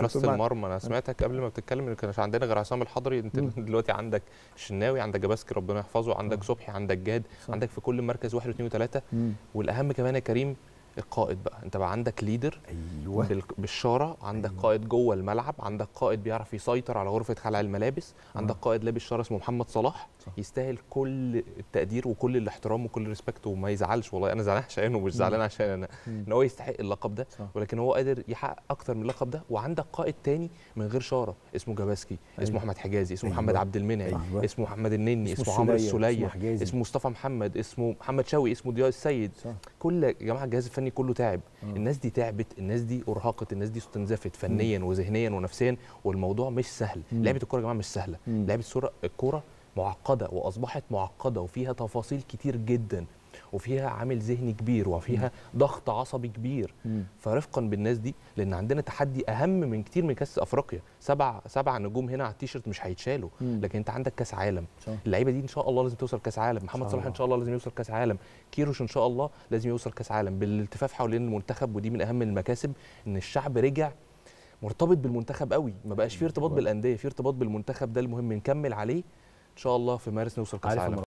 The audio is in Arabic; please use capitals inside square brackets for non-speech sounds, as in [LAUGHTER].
حراسه المرمى انا سمعتك قبل ما بتتكلم ان كانش عندنا غير عصام الحضري انت [LAUGHS] دلوقتي عندك الشناوي عندك جباسكي ربنا يحفظه عندك صبحي عندك جاد صح. عندك في كل مركز واحد واثنين وثلاثه والاهم كمان يا كريم القائد بقى انت بقى عندك ليدر أيوة. بالشاره عندك أيوة. قائد جوه الملعب عندك قائد بيعرف يسيطر على غرفه خلع الملابس آه. عندك قائد لابس شاره اسمه محمد صلاح صح. يستاهل كل التقدير وكل الاحترام وكل الريسبكت وما يزعلش والله انا زعلان عشانه مش زعلان عشان انا ان هو يستحق اللقب ده صح. ولكن هو قادر يحقق اكتر من اللقب ده وعندك قائد تاني من غير شاره اسمه جباسكي أيوة. اسمه احمد حجازي اسمه أيوة. محمد عبد المنعم أيوة. اسمه محمد النني اسمه, اسمه عمرو السوليه اسمه, اسمه مصطفى محمد اسمه محمد شوقي اسمه ضياء السيد صح. كل يا جماعه جهاز الفني كله تعب الناس دي تعبت الناس دي ارهقت الناس دي استنزفت فنيا وذهنيا ونفسيا والموضوع مش سهل لعبه الكوره يا جماعه مش سهله لعبه الكوره معقده واصبحت معقده وفيها تفاصيل كتير جدا وفيها عامل ذهني كبير وفيها ضغط عصبي كبير فرفقا بالناس دي لان عندنا تحدي اهم من كتير من كاس افريقيا سبع سبع نجوم هنا على التيشيرت مش هيتشالوا لكن انت عندك كاس عالم اللعيبه دي ان شاء الله لازم توصل كاس عالم محمد صلاح ان شاء الله لازم يوصل كاس عالم كيروش ان شاء الله لازم يوصل كاس عالم بالالتفاف حوالين المنتخب ودي من اهم المكاسب ان الشعب رجع مرتبط بالمنتخب قوي ما بقاش في ارتباط بالانديه في ارتباط بالمنتخب ده المهم نكمل عليه ان شاء الله في مارس نوصل كاس عالم